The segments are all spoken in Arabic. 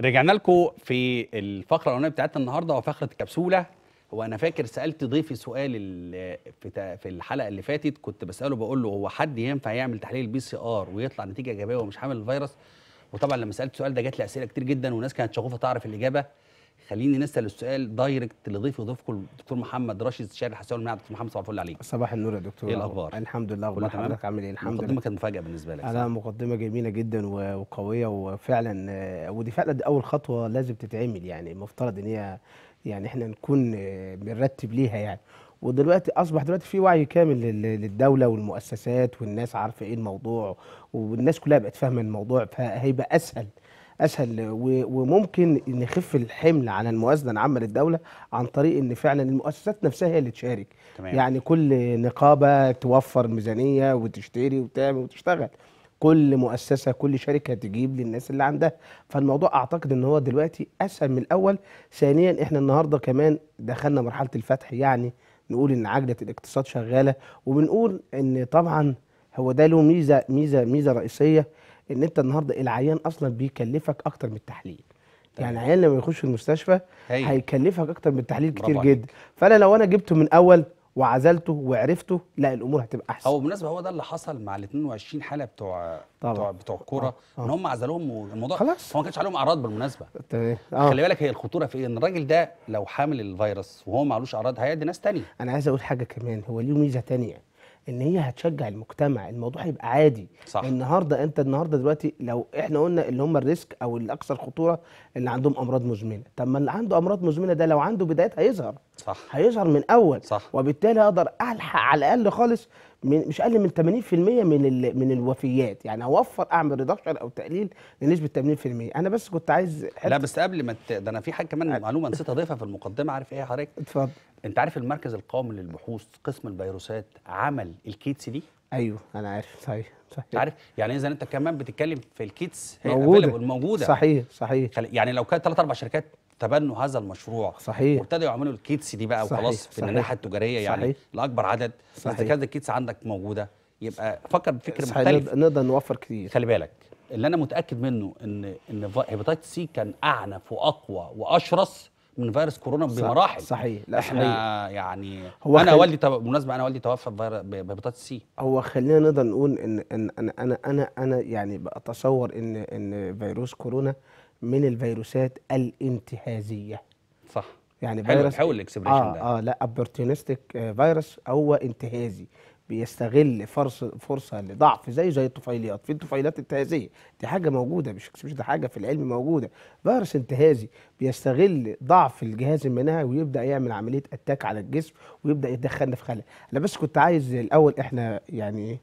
رجعنا لكم في الفقره الاولانيه بتاعتنا النهارده وفقره الكبسوله وانا فاكر سالت ضيفي سؤال في الحلقه اللي فاتت كنت بساله بقول له هو حد ينفع يعمل تحليل بي سي ار ويطلع نتيجه ايجابيه ومش حامل الفيروس وطبعا لما سالت السؤال ده جات لي اسئله كتير جدا وناس كانت شغوفه تعرف الاجابه خليني نسال السؤال دايركت لضيف ضيفكم الدكتور محمد راشد شاري الحساوي المناعه دكتور محمد صباح الفل عليك صباح النور يا دكتور ايه الاخبار الحمد لله اخبار حضرتك عامل ايه الحمد لله المقدمه كانت مفاجاه بالنسبه لك انا مقدمه جميله جدا وقويه وفعلا آه، ودي فعلا دي اول خطوه لازم تتعمل يعني المفترض ان هي يعني احنا نكون آه، بنرتب ليها يعني ودلوقتي اصبح دلوقتي في وعي كامل للدوله والمؤسسات والناس عارفه ايه الموضوع والناس كلها بقت فاهمه الموضوع فهيبقى اسهل اسهل وممكن نخف الحمل على الموازنه العامه للدوله عن طريق ان فعلا المؤسسات نفسها هي اللي تشارك تمام. يعني كل نقابه توفر ميزانيه وتشتري وتعمل وتشتغل كل مؤسسه كل شركه تجيب للناس اللي عندها فالموضوع اعتقد ان هو دلوقتي اسهل من الاول ثانيا احنا النهارده كمان دخلنا مرحله الفتح يعني نقول ان عجله الاقتصاد شغاله وبنقول ان طبعا هو ده له ميزه ميزه ميزه رئيسيه ان انت النهارده العيان اصلا بيكلفك اكتر من التحليل طيب. يعني عيان لما يخش المستشفى هي. هيكلفك اكتر من التحليل كتير جدا فانا لو انا جبته من اول وعزلته وعرفته لا الامور هتبقى احسن هو بالمناسبه هو ده اللي حصل مع ال 22 حاله بتوع طبعا. بتوع بتوع الكوره آه، آه. ان هم عزلوهم والموضوع خلاص هو ما كانش عليهم اعراض بالمناسبه تمام آه. خلي بالك هي الخطوره في ايه ان الراجل ده لو حامل الفيروس وهو ما علوش اعراض هيدي ناس تانية انا عايز اقول حاجه كمان هو ليه ميزه تانية ان هي هتشجع المجتمع الموضوع هيبقى عادي صح. النهارده انت النهارده دلوقتي لو احنا قلنا اللي هم الريسك او الاكثر خطوره اللي عندهم امراض مزمنه طب ما اللي عنده امراض مزمنه ده لو عنده بدايات هيظهر صح هيظهر من اول صح. وبالتالي اقدر الحق على الاقل خالص من مش اقل من 80% من من الوفيات يعني اوفر اعمل ريدكشن او تقليل لنسبه 80% انا بس كنت عايز لا بس قبل ما ت... ده انا في حاجه كمان معلومه نسيت اضيفها في المقدمه عارف ايه يا حضرتك اتفضل انت عارف المركز القومي للبحوث قسم الفيروسات عمل الكيتس دي ايوه انا عارف صحيح صحيح عارف يعني اذا انت كمان بتتكلم في الكيتس هي موجوده موجوده صحيح صحيح يعني لو كانت ثلاث اربع شركات تبنوا هذا المشروع صحيح وابتدوا يعملوا الكيتس دي بقى وخلاص في الناحيه التجاريه يعني صحيح. يعني لاكبر عدد صحيح اذا كانت الكيتس عندك موجوده يبقى فكر بفكر مختلف نقدر نوفر كتير خلي بالك اللي انا متاكد منه ان ان هيباتيتس سي كان اعنف واقوى واشرس من فيروس كورونا بمراحل صحيح لا احنا صحيح. يعني هو انا والدي بالمناسبه انا والدي توفى بهيباتيتس سي هو خلينا نقدر نقول ان, إن انا انا انا يعني بتصور ان ان فيروس كورونا من الفيروسات الانتهازيه صح يعني فيروس حول الاكسبريشن آه ده اه لا اوبورتونستيك آه، فيروس هو انتهازي بيستغل فرصه فرصه لضعف زيه زي الطفيليات في الطفيليات انتهازيه دي حاجه موجوده مش مش ده حاجه في العلم موجوده فيروس انتهازي بيستغل ضعف الجهاز المناعي ويبدا يعمل عمليه اتاك على الجسم ويبدا يدخلنا في خلل انا بس كنت عايز الاول احنا يعني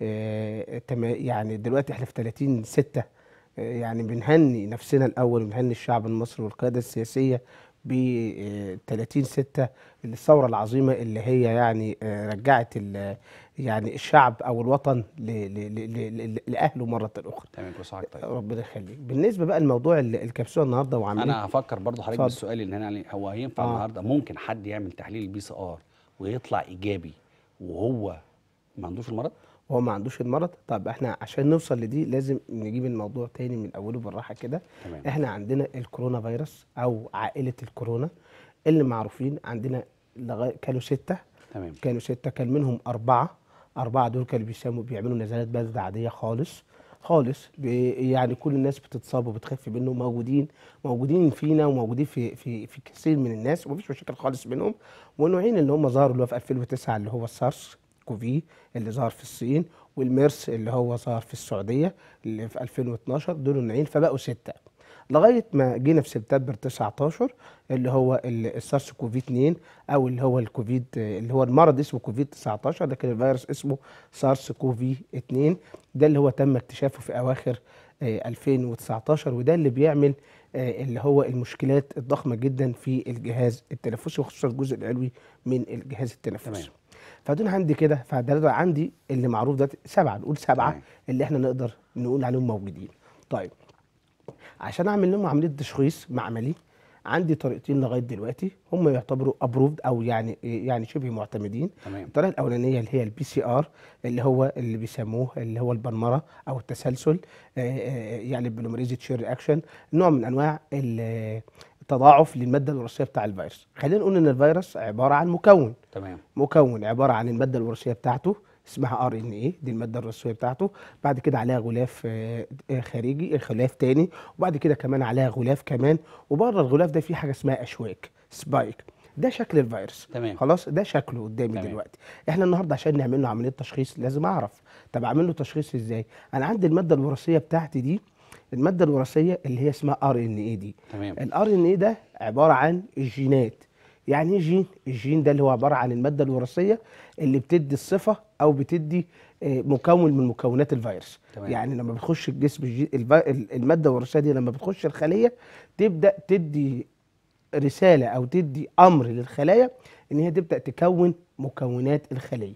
ايه يعني دلوقتي احنا في 30 6 يعني بنهني نفسنا الاول بنهني الشعب المصري والقياده السياسيه ب 30 آه، 6 الثوره العظيمه اللي هي يعني آه، رجعت يعني الشعب او الوطن لاهله مره اخرى تمام وسعك طيب ربنا يخليك بالنسبه بقى لموضوع الكبسوله النهارده وعاملين انا إيه؟ هفكر برضه حضرتك بالسؤال ان انا هو هينفع آه. النهارده ممكن حد يعمل تحليل البي سي ار ويطلع ايجابي وهو ما عندوش المرض وهو ما عندوش المرض طب احنا عشان نوصل لدي لازم نجيب الموضوع تاني من اوله بالراحه كده احنا عندنا الكورونا فيروس او عائله الكورونا اللي معروفين عندنا كانوا سته تمام كانوا سته كان منهم اربعه اربعه دول كانوا بيساموا بيعملوا نزلات برد عاديه خالص خالص يعني كل الناس بتتصاب وبتخف منه موجودين موجودين فينا وموجودين في في في كثير من الناس ومفيش مشاكل خالص منهم والنوعين اللي هم ظهروا اللي هو في 2009 اللي هو السارس كوفي اللي ظهر في الصين والميرس اللي هو ظهر في السعوديه اللي في 2012 دول النوعين فبقوا سته لغايه ما جينا في سبتمبر 19 اللي هو السارس كوفيد 2 او اللي هو الكوفيد اللي هو المرض اسمه كوفيد 19 لكن الفيروس اسمه سارس كوفي 2 ده اللي هو تم اكتشافه في اواخر 2019 آه، وده اللي بيعمل آه، اللي هو المشكلات الضخمه جدا في الجهاز التنفسي وخصوصا الجزء العلوي من الجهاز التنفسي. فدول عندي كده فده عندي اللي معروف ده سبعه نقول سبعه طيب. اللي احنا نقدر نقول عليهم موجودين طيب عشان اعمل لهم عمليه تشخيص معملي عندي طريقتين لغايه دلوقتي هم يعتبروا ابروفد او يعني إيه، يعني شبه معتمدين تمام. الطريقه الاولانيه اللي هي البي سي ار اللي هو اللي بيسموه اللي هو البرمره او التسلسل آه، آه، يعني البلومريز تشير اكشن نوع من انواع تضاعف للماده الوراثيه بتاع الفيروس خلينا نقول ان الفيروس عباره عن مكون تمام مكون عباره عن الماده الوراثيه بتاعته اسمها ار ان ايه دي الماده الرئيسيه بتاعته بعد كده عليها غلاف آه، خارجي غلاف آه، تاني وبعد كده كمان عليها غلاف كمان وبره الغلاف ده في حاجه اسمها اشواك سبايك ده شكل الفيروس تمام. خلاص ده شكله قدامي تمام. دلوقتي احنا النهارده عشان نعمل له عمليه تشخيص لازم اعرف طب اعمل له تشخيص ازاي انا عندي الماده الوراثيه بتاعتي دي الماده الوراثيه اللي هي اسمها ار ان اي دي تمام الار ان اي ده عباره عن الجينات يعني ايه جين الجين ده اللي هو عباره عن الماده الوراثيه اللي بتدي الصفه او بتدي آه، مكون من مكونات الفيروس تمام. يعني لما بتخش الجسم الماده الوراثيه دي لما بتخش الخليه تبدا تدي رساله او تدي امر للخلايا ان هي تبدا تكون مكونات الخليه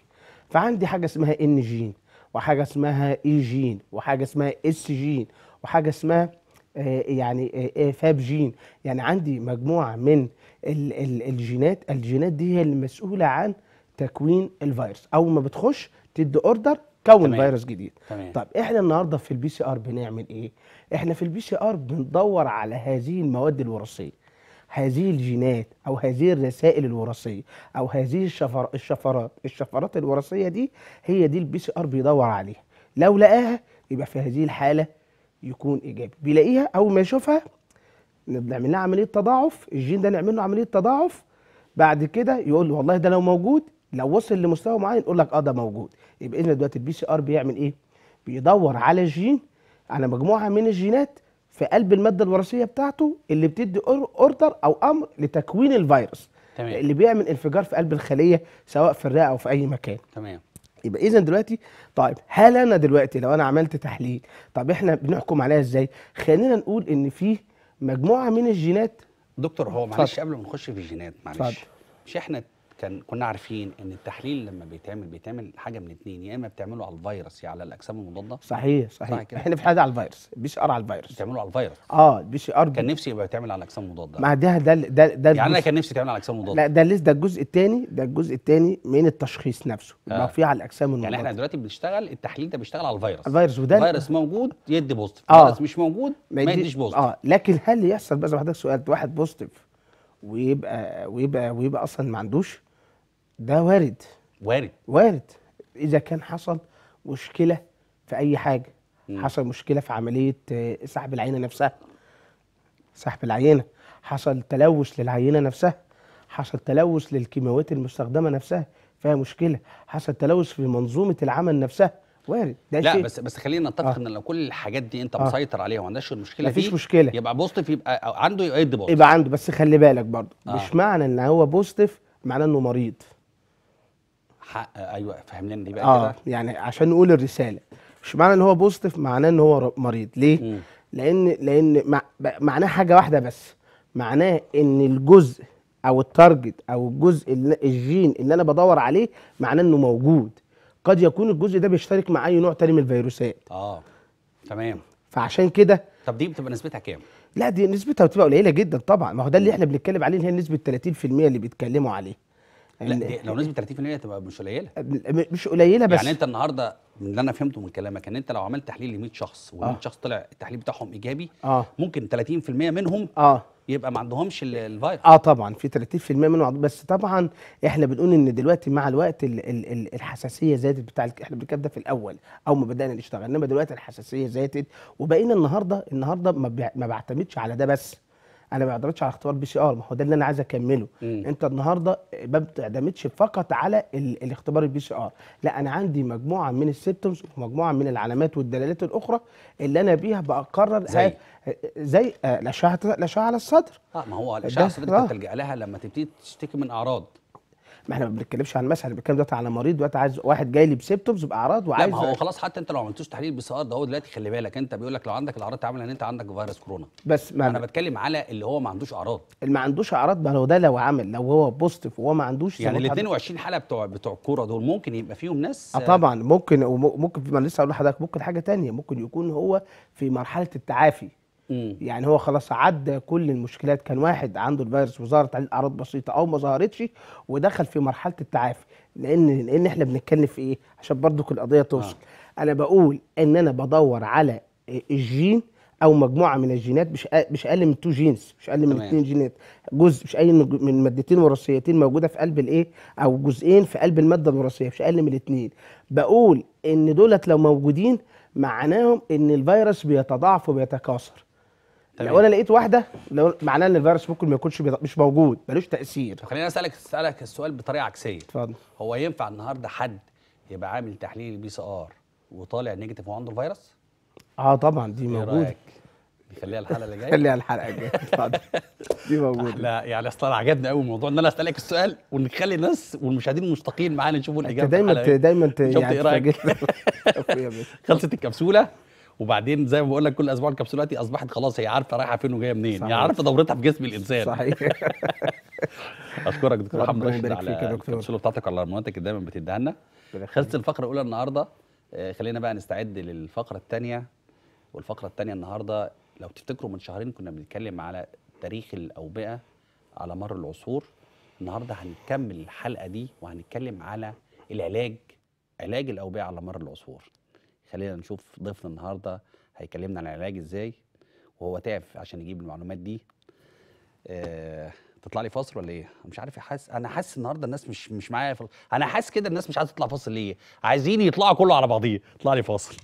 فعندي حاجه اسمها ان جين وحاجه اسمها اي e جين وحاجه اسمها اس جين وحاجه اسمها آه، يعني آه، آه، فاب جين يعني عندي مجموعه من الجينات الجينات دي هي المسؤوله عن تكوين الفيروس اول ما بتخش تدي اوردر كون تمام. فيروس جديد تمام. طب احنا النهارده في البي سي ار بنعمل ايه احنا في البي سي ار بندور على هذه المواد الوراثيه هذه الجينات او هذه الرسائل الوراثيه او هذه الشفر الشفرات الشفرات الوراثيه دي هي دي البي سي ار بيدور عليها لو لقاها يبقى في هذه الحاله يكون ايجابي بيلاقيها اول ما يشوفها نعمل لها عمليه تضاعف الجين ده نعمل له عمليه تضاعف بعد كده يقول له والله ده لو موجود لو وصل لمستوى معين يقول لك اه ده موجود يبقى اذا دلوقتي البي سي ار بيعمل ايه بيدور على الجين على مجموعه من الجينات في قلب الماده الوراثيه بتاعته اللي بتدي اوردر او امر لتكوين الفيروس تمام. اللي بيعمل انفجار في قلب الخليه سواء في الرئه او في اي مكان تمام يبقى اذا دلوقتي طيب هل انا دلوقتي لو انا عملت تحليل طب احنا بنحكم عليها ازاي خلينا نقول ان في مجموعه من الجينات دكتور هو معلش قبل ما نخش في الجينات معلش مش احنا كان كنا عارفين ان التحليل لما بيتعمل بيتعمل حاجه من اتنين يا اما بتعمله على الفيروس يعني على الاجسام المضاده صحيح صحيح صح احنا في حاجه على الفيروس بي سي ار على الفيروس بتعمله على الفيروس اه البي سي ار كان نفسي يبقى يتعمل على الاجسام المضاده ما ده ده ده, ده يعني انا كان نفسي تعمل على الاجسام المضاده لا ده لسه ده الجزء الثاني ده الجزء الثاني من التشخيص نفسه آه. في على الاجسام المضاده يعني احنا دلوقتي بنشتغل التحليل ده بيشتغل على الفيروس الفيروس وده الفيروس موجود يدي بوزيتيف آه. الفيروس مش موجود ما يديش بوزيتيف اه لكن هل يحصل بقى حضرتك سؤال واحد بوزيتيف ويبقى ويبقى ويبقى اصلا ما عندوش ده وارد وارد وارد اذا كان حصل مشكله في اي حاجه مم. حصل مشكله في عمليه آه، سحب العينه نفسها سحب العينه حصل تلوث للعينه نفسها حصل تلوث للكيماويات المستخدمه نفسها فيها مشكله حصل تلوث في منظومه العمل نفسها وارد ده لا شيء. بس بس خلينا نتفق آه. ان لو كل الحاجات دي انت آه. مسيطر عليها وما عندكش المشكله مفيش دي مشكله يبقى بوزيتيف يبقى عنده يؤدي بوزيتيف يبقى عنده بس خلي بالك برضه آه. مش معنى ان هو بوزيتيف معناه انه مريض حق ايوه فهم لنا دي بقى آه كده يعني عشان نقول الرساله مش معنى ان هو بوزيتيف معناه ان هو مريض ليه م. لان لان مع معناه حاجه واحده بس معناه ان الجزء او التارجت او الجزء الجين اللي انا بدور عليه معناه انه موجود قد يكون الجزء ده بيشترك مع اي نوع تاني من الفيروسات اه تمام فعشان كده طب دي بتبقى نسبتها كام لا دي نسبتها بتبقى قليله جدا طبعا ما هو ده اللي احنا بنتكلم عليه اللي هي نسبه 30% اللي بيتكلموا عليه لا لو نسبه 30% تبقى مش قليله مش قليله بس يعني انت النهارده اللي انا فهمته من كلامك ان انت لو عملت تحليل ل 100 شخص و 100 آه. شخص طلع التحليل بتاعهم ايجابي آه. ممكن 30% منهم اه يبقى ما عندهمش الفيروس اه طبعا في 30% منهم بس طبعا احنا بنقول ان دلوقتي مع الوقت الـ الـ الـ الحساسيه زادت بتاع احنا بنتكلم ده في الاول اول ما بدانا نشتغل انما دلوقتي الحساسيه زادت وبقينا النهارده النهارده ما, ما بعتمدش على ده بس انا ما بعتمدش على اختبار بي سي ار ما هو ده اللي انا عايز اكمله مم. انت النهارده ما بتعتمدش فقط على ال... الاختبار البي سي ار لا انا عندي مجموعه من السيمتومز ومجموعه من العلامات والدلالات الاخرى اللي انا بيها بقرر زي هاي... زي الاشعه آه، الاشعه على الصدر اه ما هو الاشعه على الصدر آه. انت بتلجا لها لما تبتدي تشتكي من اعراض ما احنا ما بنتكلمش عن مسح احنا بنتكلم دلوقتي على مريض دلوقتي عايز واحد جاي لي بسيبتومز باعراض وعايز لا ما هو خلاص حتى انت لو ما عملتوش تحليل بي سي ار ده هو دلوقتي خلي بالك انت بيقول لك لو عندك الاعراض تعمل ان انت عندك فيروس كورونا بس ما انا بتكلم على اللي هو ما عندوش اعراض اللي ما عندوش اعراض ما هو ده لو عمل لو هو بوزيتيف وهو ما عندوش يعني ال 22 حاله بتوع بتوع الكوره دول ممكن يبقى فيهم ناس اه طبعا ممكن وممكن ما لسه هقول لحضرتك ممكن حاجه ثانيه ممكن يكون هو في مرحله التعافي مم. يعني هو خلاص عدى كل المشكلات كان واحد عنده الفيروس وظهرت عليه اعراض بسيطه او ما ظهرتش ودخل في مرحله التعافي لان لان احنا بنتكلم في ايه عشان كل القضيه توصل آه. انا بقول ان انا بدور على الجين او مجموعه من الجينات مش مش اقل من تو جينز مش اقل من اثنين جينات جزء مش اقل من مادتين وراثيتين موجوده في قلب الايه او جزئين في قلب الماده الوراثيه مش اقل من الاثنين بقول ان دولت لو موجودين معناهم ان الفيروس بيتضاعف وبيتكاثر لو انا لقيت واحده لو معناه ان الفيروس ممكن ما يكونش مش موجود ملوش تاثير خليني اسالك اسالك السؤال بطريقه عكسيه اتفضل هو ينفع النهارده حد يبقى عامل تحليل بي سي ار وطالع نيجاتيف وعنده الفيروس اه طبعا دي إيه موجوده خليها الحلقه اللي جايه خليها الحلقه الجايه اتفضل دي موجوده لا يعني اصل انا عجبني قوي الموضوع ان انا اسالك السؤال ونخلي الناس والمشاهدين المشتاقين معانا يشوفوا الاجابه انت دايما دايما يعني ايه رايك خلصت الكبسوله وبعدين زي ما بقول لك كل اسبوع الكبسولات اصبحت خلاص هي عارفه رايحه فين وجايه منين صحيح. هي عارفه دورتها في جسم الانسان صحيح اشكرك دكتور محمد رشيد على الكبسوله بتاعتك على المنتج دايما بتديها لنا خلصت الفقره الاولى النهارده آه، خلينا بقى نستعد للفقره الثانيه والفقره الثانيه النهارده لو تفتكروا من شهرين كنا بنتكلم على تاريخ الاوبئه على مر العصور النهارده هنكمل الحلقه دي وهنتكلم على العلاج علاج الاوبئه على مر العصور خلينا نشوف ضيفنا النهارده هيكلمنا عن العلاج ازاي وهو تعب عشان يجيب المعلومات دي آه تطلع لي فاصل ولا ايه؟ مش عارف حاسس انا حاسس النهارده الناس مش مش معايا انا حاسس كده الناس مش عايزه تطلع فاصل ليه؟ عايزين يطلعوا كله على بعضيه، اطلع لي فاصل